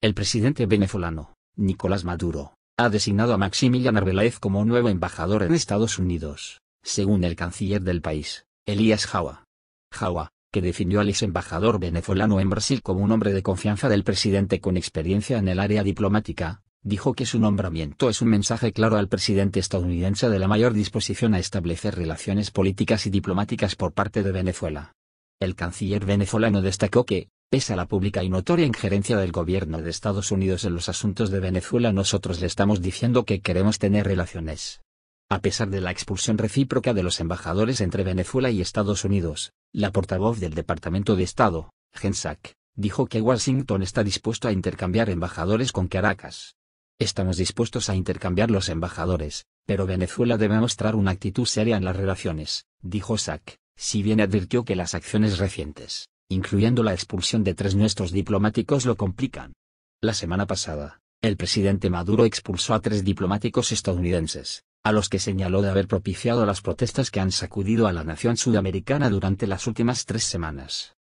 El presidente venezolano, Nicolás Maduro, ha designado a Maximiliano Arbeláez como nuevo embajador en Estados Unidos, según el canciller del país, Elías Jawa. Jawa, que definió al ex embajador venezolano en Brasil como un hombre de confianza del presidente con experiencia en el área diplomática, dijo que su nombramiento es un mensaje claro al presidente estadounidense de la mayor disposición a establecer relaciones políticas y diplomáticas por parte de Venezuela. El canciller venezolano destacó que, Pese a la pública y notoria injerencia del gobierno de Estados Unidos en los asuntos de Venezuela nosotros le estamos diciendo que queremos tener relaciones. A pesar de la expulsión recíproca de los embajadores entre Venezuela y Estados Unidos, la portavoz del Departamento de Estado, Gensack, dijo que Washington está dispuesto a intercambiar embajadores con Caracas. Estamos dispuestos a intercambiar los embajadores, pero Venezuela debe mostrar una actitud seria en las relaciones, dijo Sack, si bien advirtió que las acciones recientes incluyendo la expulsión de tres nuestros diplomáticos, lo complican. La semana pasada, el presidente Maduro expulsó a tres diplomáticos estadounidenses, a los que señaló de haber propiciado las protestas que han sacudido a la nación sudamericana durante las últimas tres semanas.